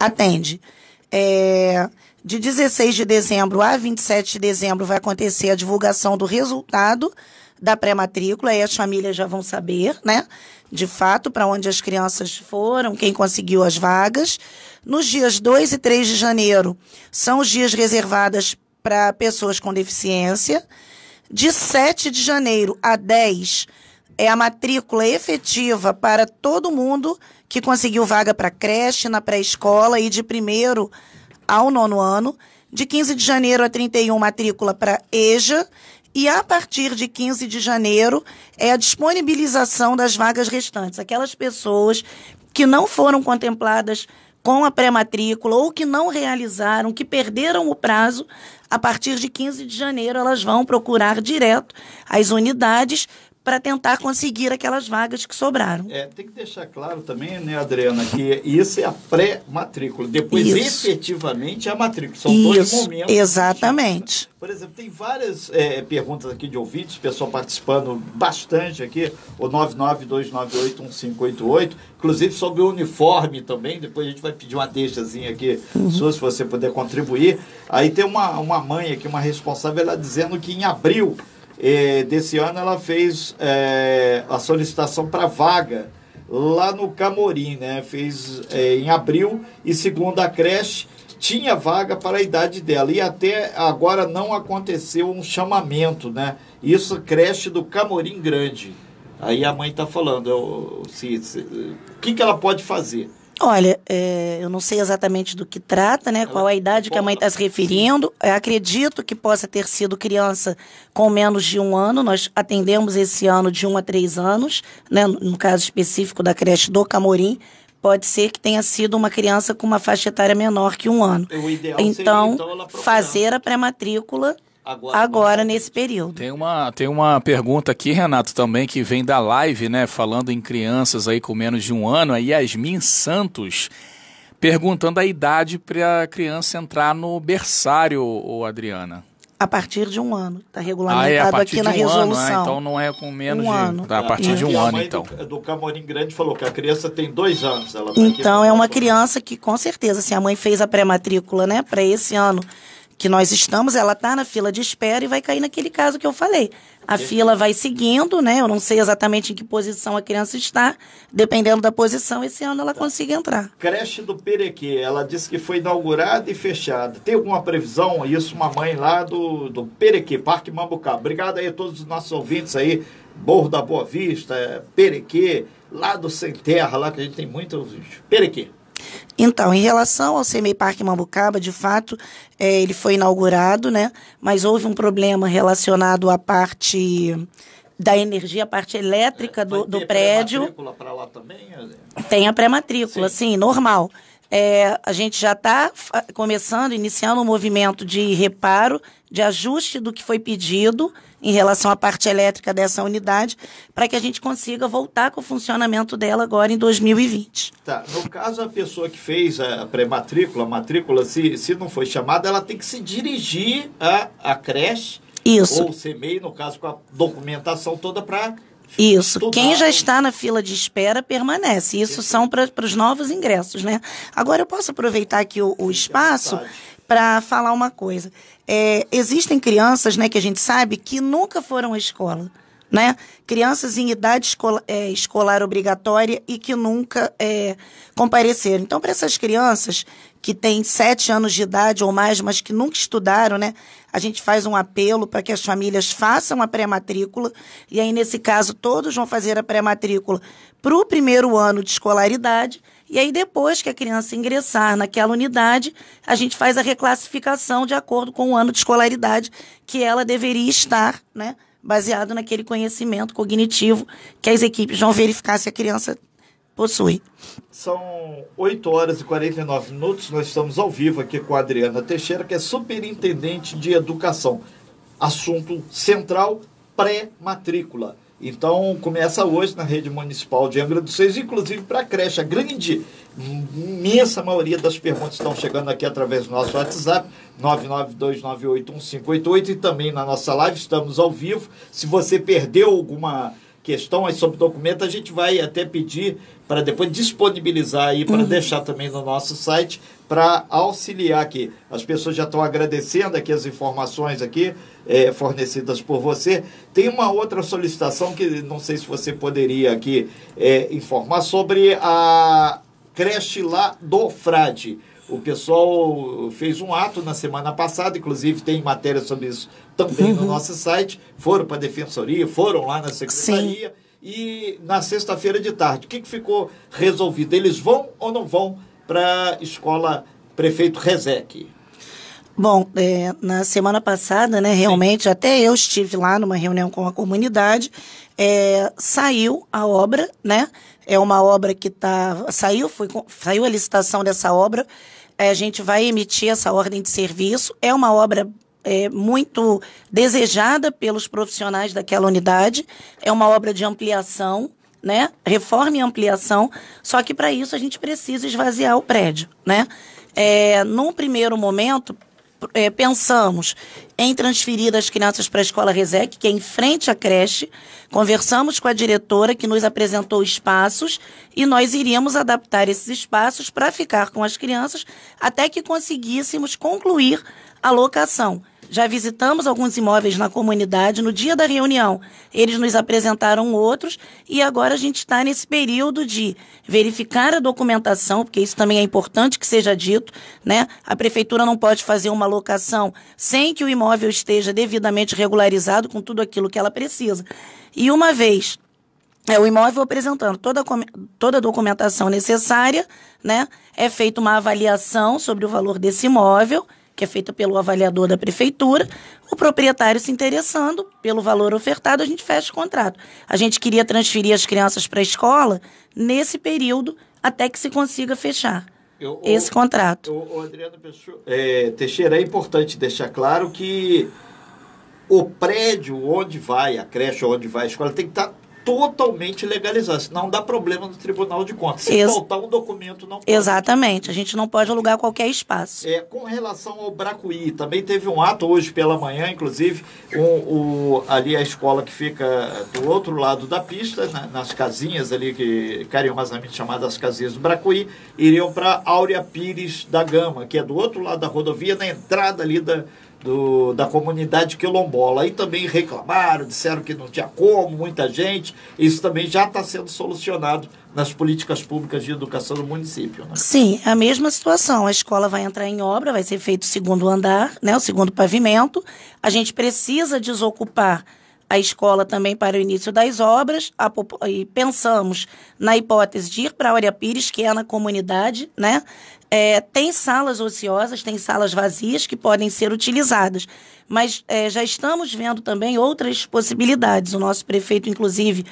atende. É, de 16 de dezembro a 27 de dezembro vai acontecer a divulgação do resultado da pré-matrícula, aí as famílias já vão saber, né? De fato, para onde as crianças foram, quem conseguiu as vagas. Nos dias 2 e 3 de janeiro são os dias reservados para pessoas com deficiência. De 7 de janeiro a 10 é a matrícula efetiva para todo mundo que conseguiu vaga para creche, na pré-escola e de primeiro ao nono ano. De 15 de janeiro a 31, matrícula para EJA. E a partir de 15 de janeiro é a disponibilização das vagas restantes. Aquelas pessoas que não foram contempladas com a pré-matrícula ou que não realizaram, que perderam o prazo, a partir de 15 de janeiro elas vão procurar direto as unidades para tentar conseguir aquelas vagas que sobraram. É, tem que deixar claro também, né, Adriana, que isso é a pré-matrícula. Depois, isso. efetivamente, é a matrícula. São isso. dois momentos. Exatamente. Por exemplo, tem várias é, perguntas aqui de ouvintes, pessoal participando bastante aqui, o 992981588, inclusive sobre o uniforme também, depois a gente vai pedir uma deixazinha aqui, uhum. sua, se você puder contribuir. Aí tem uma, uma mãe aqui, uma responsável, ela dizendo que em abril desse ano ela fez é, a solicitação para vaga lá no Camorim, né? Fez é, em abril e segundo a creche tinha vaga para a idade dela e até agora não aconteceu um chamamento, né? Isso creche do Camorim Grande. Aí a mãe está falando, se, o que, que ela pode fazer? Olha, é, eu não sei exatamente do que trata, né? Qual a idade que a mãe está se referindo. Eu acredito que possa ter sido criança com menos de um ano. Nós atendemos esse ano de um a três anos, né? No caso específico da creche do Camorim, pode ser que tenha sido uma criança com uma faixa etária menor que um ano. O ideal então, seria, então, então fazer a pré-matrícula agora, agora tá nesse período. Tem uma, tem uma pergunta aqui, Renato, também, que vem da live, né? Falando em crianças aí com menos de um ano, a Yasmin Santos perguntando a idade para a criança entrar no berçário, ou Adriana. A partir de um ano, está regulamentado ah, é, aqui de na resolução. Ano, né? Então não é com menos um de ano. Tá, a partir é. de um ano, mãe então. Do, do Camorim Grande falou que a criança tem dois anos. Ela então é uma criança que com certeza, se assim, a mãe fez a pré-matrícula, né, para esse ano que nós estamos, ela está na fila de espera e vai cair naquele caso que eu falei. A fila vai seguindo, né? Eu não sei exatamente em que posição a criança está, dependendo da posição, esse ano ela tá. consiga entrar. Creche do Perequê, ela disse que foi inaugurada e fechada. Tem alguma previsão? Isso, uma mãe lá do, do Perequê, Parque Mambucá. Obrigado aí a todos os nossos ouvintes aí, Borro da Boa Vista, Perequê, lá do Sem Terra, lá que a gente tem muitos. Perequê. Então, em relação ao CMEI Parque Mambucaba, de fato, é, ele foi inaugurado, né? Mas houve um problema relacionado à parte da energia, a parte elétrica do, do prédio. Tem a pré-matrícula para lá também? Tem a pré-matrícula, sim. sim, normal. É, a gente já está começando, iniciando um movimento de reparo, de ajuste do que foi pedido em relação à parte elétrica dessa unidade, para que a gente consiga voltar com o funcionamento dela agora em 2020. Tá. No caso, a pessoa que fez a pré-matrícula, matrícula, se, se não foi chamada, ela tem que se dirigir à, à creche Isso. ou CMEI, no caso, com a documentação toda para isso. Estudar. Quem já está na fila de espera permanece. Isso são para os novos ingressos, né? Agora eu posso aproveitar aqui o, o espaço para falar uma coisa. É, existem crianças, né, que a gente sabe que nunca foram à escola, né? Crianças em idade escola, é, escolar obrigatória e que nunca é, compareceram. Então, para essas crianças que têm sete anos de idade ou mais, mas que nunca estudaram, né? A gente faz um apelo para que as famílias façam a pré-matrícula. E aí, nesse caso, todos vão fazer a pré-matrícula para o primeiro ano de escolaridade e aí, depois que a criança ingressar naquela unidade, a gente faz a reclassificação de acordo com o ano de escolaridade que ela deveria estar, né? Baseado naquele conhecimento cognitivo que as equipes vão verificar se a criança possui. São 8 horas e 49 minutos. Nós estamos ao vivo aqui com a Adriana Teixeira, que é superintendente de educação. Assunto central: pré-matrícula. Então começa hoje na rede municipal de Angra dos Seis, inclusive para a creche. A grande, imensa maioria das perguntas estão chegando aqui através do nosso WhatsApp, 992981588 e também na nossa live, estamos ao vivo. Se você perdeu alguma questão aí sobre documento, a gente vai até pedir para depois disponibilizar aí, para uhum. deixar também no nosso site, para auxiliar aqui. As pessoas já estão agradecendo aqui as informações aqui é, fornecidas por você. Tem uma outra solicitação que não sei se você poderia aqui é, informar sobre a creche lá do Frade. O pessoal fez um ato na semana passada, inclusive tem matéria sobre isso também uhum. no nosso site. Foram para a defensoria, foram lá na secretaria. Sim. E na sexta-feira de tarde, o que, que ficou resolvido? Eles vão ou não vão para a escola Prefeito Rezeque. Bom, é, na semana passada, né, realmente, Sim. até eu estive lá numa reunião com a comunidade, é, saiu a obra, né? É uma obra que tá, saiu, foi, saiu a licitação dessa obra, é, a gente vai emitir essa ordem de serviço, é uma obra é, muito desejada pelos profissionais daquela unidade. É uma obra de ampliação, né? Reforma e ampliação. Só que para isso a gente precisa esvaziar o prédio, né? É, num primeiro momento, é, pensamos em transferir as crianças para a escola Resec, que é em frente à creche. Conversamos com a diretora, que nos apresentou espaços, e nós iríamos adaptar esses espaços para ficar com as crianças até que conseguíssemos concluir a locação. Já visitamos alguns imóveis na comunidade no dia da reunião. Eles nos apresentaram outros e agora a gente está nesse período de verificar a documentação, porque isso também é importante que seja dito, né? A prefeitura não pode fazer uma locação sem que o imóvel esteja devidamente regularizado com tudo aquilo que ela precisa. E uma vez é, o imóvel apresentando toda, toda a documentação necessária, né? É feita uma avaliação sobre o valor desse imóvel que é feita pelo avaliador da prefeitura, o proprietário se interessando pelo valor ofertado, a gente fecha o contrato. A gente queria transferir as crianças para a escola nesse período até que se consiga fechar. Eu, esse o, contrato. O, o Adriano é, Teixeira, é importante deixar claro que o prédio onde vai, a creche onde vai a escola, tem que estar tá totalmente legalizasse. Não dá problema no Tribunal de Contas. Se Ex faltar um documento, não pode. Exatamente. A gente não pode alugar qualquer espaço. É, com relação ao Bracuí, também teve um ato hoje pela manhã, inclusive, um, o, ali a escola que fica do outro lado da pista, na, né, nas casinhas ali, que carinhosamente chamadas casinhas do Bracuí, iriam para Áurea Pires da Gama, que é do outro lado da rodovia, na entrada ali da do, da comunidade quilombola. Aí também reclamaram, disseram que não tinha como, muita gente. Isso também já está sendo solucionado nas políticas públicas de educação do município. Né? Sim, a mesma situação. A escola vai entrar em obra, vai ser feito o segundo andar, né, o segundo pavimento. A gente precisa desocupar a escola também para o início das obras a, e pensamos na hipótese de ir para a Aurea Pires, que é na comunidade, né? É, tem salas ociosas, tem salas vazias que podem ser utilizadas, mas é, já estamos vendo também outras possibilidades. O nosso prefeito, inclusive,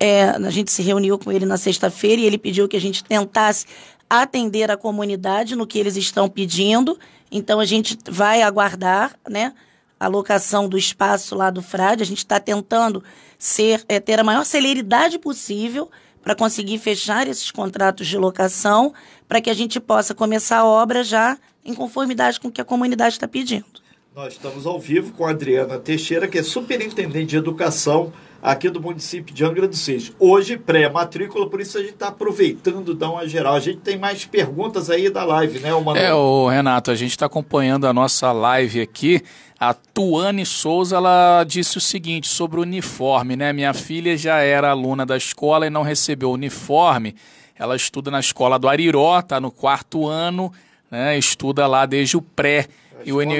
é, a gente se reuniu com ele na sexta-feira e ele pediu que a gente tentasse atender a comunidade no que eles estão pedindo. Então a gente vai aguardar, né? a locação do espaço lá do Frade. A gente está tentando ser, é, ter a maior celeridade possível para conseguir fechar esses contratos de locação, para que a gente possa começar a obra já em conformidade com o que a comunidade está pedindo. Nós estamos ao vivo com a Adriana Teixeira, que é superintendente de educação aqui do município de Angra dos Reis. Hoje, pré-matrícula, por isso a gente está aproveitando, dar uma geral. A gente tem mais perguntas aí da live, né, Manoel? É, o Renato, a gente está acompanhando a nossa live aqui. A Tuane Souza, ela disse o seguinte sobre o uniforme, né? Minha filha já era aluna da escola e não recebeu uniforme. Ela estuda na escola do Ariró, está no quarto ano, né? estuda lá desde o pré e o, uni...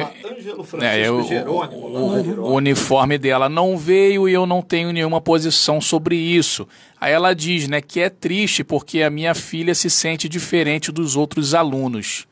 é, eu, Jerônimo, o, o uniforme dela não veio e eu não tenho nenhuma posição sobre isso. Aí ela diz, né, que é triste porque a minha filha se sente diferente dos outros alunos.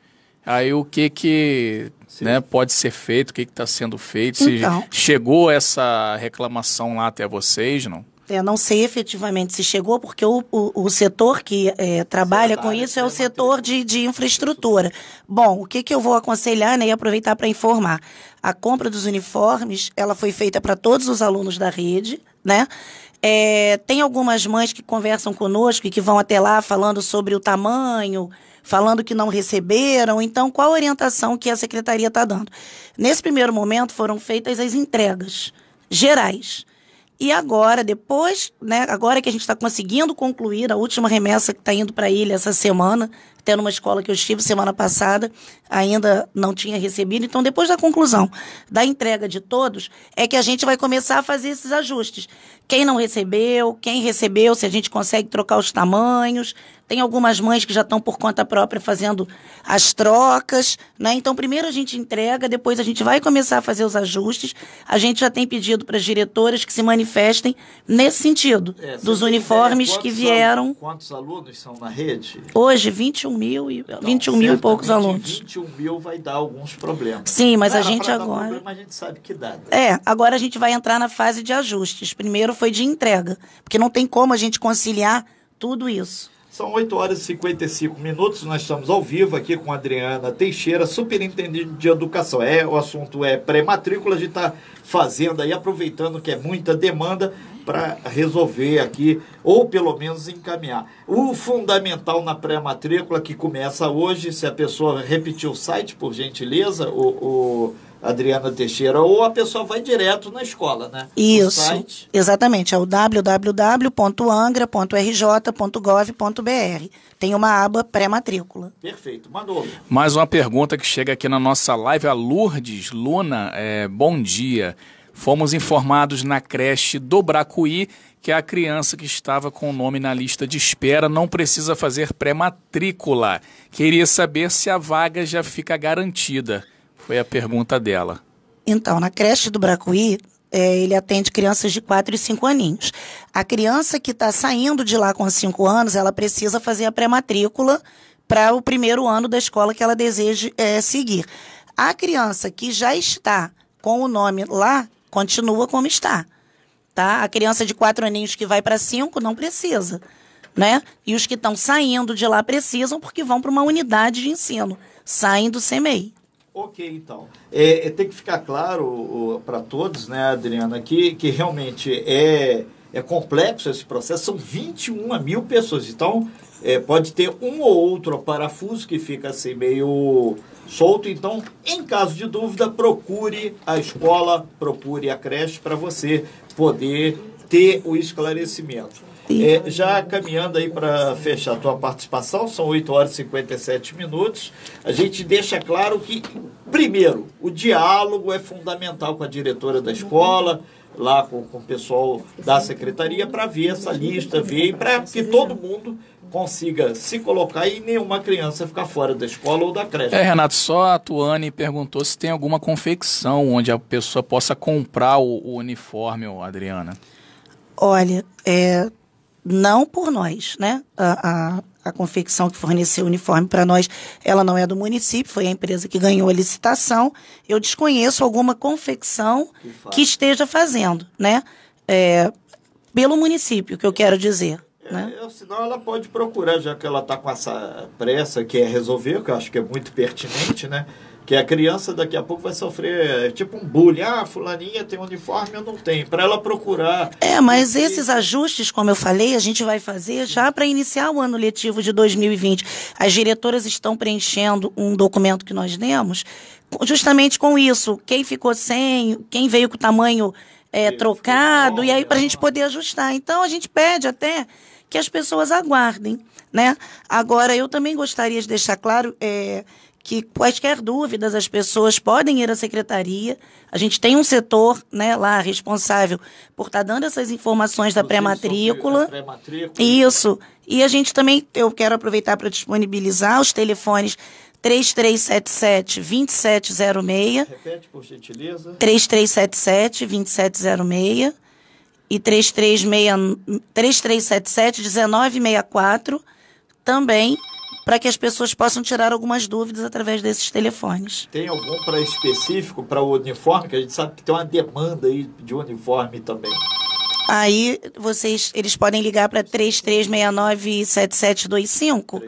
Aí o que que Sim. né, pode ser feito, o que está sendo feito? Então. chegou essa reclamação lá até vocês, não? É, não sei efetivamente se chegou, porque o, o, o setor que é, trabalha com isso é né, o setor de, de infraestrutura. Bom, o que, que eu vou aconselhar né, e aproveitar para informar? A compra dos uniformes, ela foi feita para todos os alunos da rede, né? É, tem algumas mães que conversam conosco e que vão até lá falando sobre o tamanho, falando que não receberam. Então, qual a orientação que a secretaria está dando? Nesse primeiro momento, foram feitas as entregas gerais e agora, depois, né, agora que a gente está conseguindo concluir a última remessa que está indo para a ilha essa semana, até numa escola que eu estive semana passada, ainda não tinha recebido. Então, depois da conclusão da entrega de todos, é que a gente vai começar a fazer esses ajustes. Quem não recebeu, quem recebeu, se a gente consegue trocar os tamanhos. Tem algumas mães que já estão por conta própria fazendo as trocas, né? Então, primeiro a gente entrega, depois a gente vai começar a fazer os ajustes. A gente já tem pedido para as diretoras que se manifestem nesse sentido, é, dos uniformes ideia, que vieram. quantos alunos são na rede? Hoje, 21 mil e, não, 21 mil e poucos alunos. 21 mil vai dar alguns problemas. Sim, mas não, a gente agora. Problema, a gente sabe que dá. Né? É, agora a gente vai entrar na fase de ajustes. Primeiro foi de entrega, porque não tem como a gente conciliar tudo isso. São 8 horas e 55 minutos, nós estamos ao vivo aqui com Adriana Teixeira, superintendente de educação. É, o assunto é pré-matrícula, a gente está fazendo aí, aproveitando que é muita demanda para resolver aqui, ou pelo menos encaminhar. O fundamental na pré-matrícula, que começa hoje, se a pessoa repetir o site, por gentileza, o, o Adriana Teixeira, ou a pessoa vai direto na escola, né? Isso. Exatamente, é o www.angra.rj.gov.br. Tem uma aba pré-matrícula. Perfeito, Manolo. Mais uma pergunta que chega aqui na nossa live, a Lourdes Luna, é, bom dia. Fomos informados na creche do Bracuí que a criança que estava com o nome na lista de espera não precisa fazer pré-matrícula. Queria saber se a vaga já fica garantida. Foi a pergunta dela. Então, na creche do Bracuí, é, ele atende crianças de 4 e 5 aninhos. A criança que está saindo de lá com 5 anos, ela precisa fazer a pré-matrícula para o primeiro ano da escola que ela deseja é, seguir. A criança que já está com o nome lá, continua como está. Tá? A criança de 4 aninhos que vai para 5 não precisa. Né? E os que estão saindo de lá precisam porque vão para uma unidade de ensino, saem do CMEI. Ok, então. É, é, tem que ficar claro para todos, né, Adriana, que, que realmente é, é complexo esse processo, são 21 mil pessoas. Então, é, pode ter um ou outro parafuso que fica assim meio solto. Então, em caso de dúvida, procure a escola, procure a creche para você poder ter o esclarecimento. É, já caminhando aí para fechar a tua participação, são 8 horas e 57 minutos. A gente deixa claro que, primeiro, o diálogo é fundamental com a diretora da escola, lá com, com o pessoal da secretaria, para ver essa lista, ver, para que todo mundo consiga se colocar e nenhuma criança ficar fora da escola ou da creche. É, Renato, só a Tuane perguntou se tem alguma confecção onde a pessoa possa comprar o, o uniforme, Adriana. Olha, é, não por nós, né? A, a, a confecção que forneceu o uniforme para nós, ela não é do município, foi a empresa que ganhou a licitação. Eu desconheço alguma confecção que esteja fazendo, né? É, pelo município, que eu quero dizer. É, né? É, senão ela pode procurar, já que ela está com essa pressa, que é resolver, que eu acho que é muito pertinente, né? Que a criança daqui a pouco vai sofrer é tipo um bullying. Ah, fulaninha tem uniforme, eu não tenho. Para ela procurar. É, mas e... esses ajustes, como eu falei, a gente vai fazer já para iniciar o ano letivo de 2020. As diretoras estão preenchendo um documento que nós demos justamente com isso. Quem ficou sem, quem veio com o tamanho é, trocado, e aí para a né? gente poder ajustar. Então a gente pede até que as pessoas aguardem. Né? Agora, eu também gostaria de deixar claro. É, que quaisquer dúvidas as pessoas podem ir à secretaria. A gente tem um setor né, lá responsável por estar tá dando essas informações da pré-matrícula. Pré Isso. E a gente também, eu quero aproveitar para disponibilizar os telefones 3377-2706. Repete, por gentileza. 3377-2706 e 3377-1964. Também para que as pessoas possam tirar algumas dúvidas através desses telefones. Tem algum para específico para o uniforme? Que a gente sabe que tem uma demanda aí de uniforme também. Aí vocês, eles podem ligar para 3369-7725.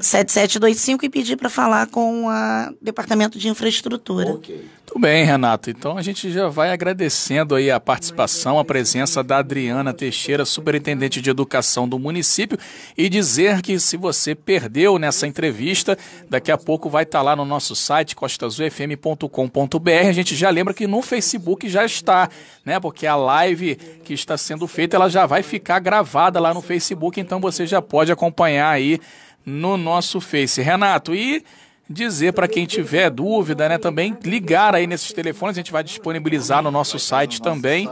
3369-7725 e pedir para falar com o Departamento de Infraestrutura. Ok. Tudo bem, Renato. Então a gente já vai agradecendo aí a participação, a presença da Adriana Teixeira, Superintendente de Educação do município, e dizer que se você perdeu nessa entrevista, daqui a pouco vai estar tá lá no nosso site costazufm.com.br A gente já lembra que no Facebook já está, né? Porque a live que, está sendo feita, ela já vai ficar gravada lá no Facebook, então você já pode acompanhar aí no nosso Face. Renato, e dizer para quem tiver dúvida, né, também ligar aí nesses telefones, a gente vai disponibilizar no nosso site também.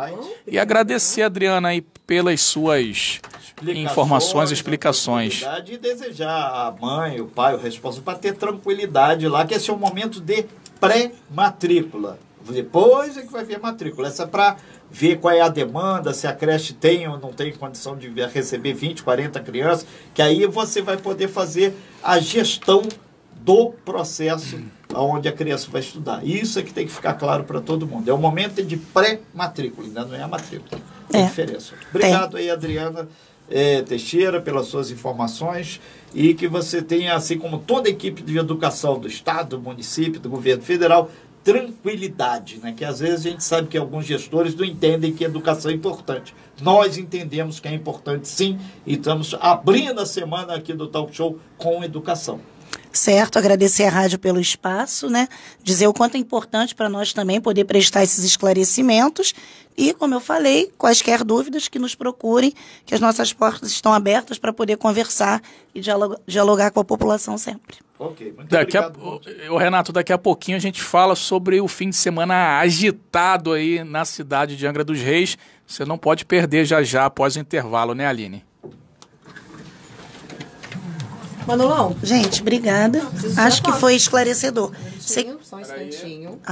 E agradecer, Adriana, aí pelas suas explicações, informações e explicações. E desejar a mãe, o pai, o responsável, para ter tranquilidade lá, que esse é um momento de pré-matrícula. Depois é que vai vir a matrícula. Essa é para ver qual é a demanda, se a creche tem ou não tem condição de receber 20, 40 crianças, que aí você vai poder fazer a gestão do processo onde a criança vai estudar. Isso é que tem que ficar claro para todo mundo. É o momento de pré-matrícula, ainda não é a matrícula. Tem é. diferença. Obrigado tem. aí, Adriana é, Teixeira, pelas suas informações e que você tenha, assim como toda a equipe de educação do Estado, do município, do governo federal, tranquilidade, né? que às vezes a gente sabe que alguns gestores não entendem que educação é importante. Nós entendemos que é importante sim e estamos abrindo a semana aqui do Talk Show com educação. Certo, agradecer à rádio pelo espaço, né? Dizer o quanto é importante para nós também poder prestar esses esclarecimentos e, como eu falei, quaisquer dúvidas que nos procurem, que as nossas portas estão abertas para poder conversar e dialogar com a população sempre. Ok, muito daqui obrigado. A, o Renato, daqui a pouquinho a gente fala sobre o fim de semana agitado aí na cidade de Angra dos Reis. Você não pode perder já já após o intervalo, né, Aline? Manolão? Gente, obrigada. Acho que foi esclarecedor. Um Só um instantinho.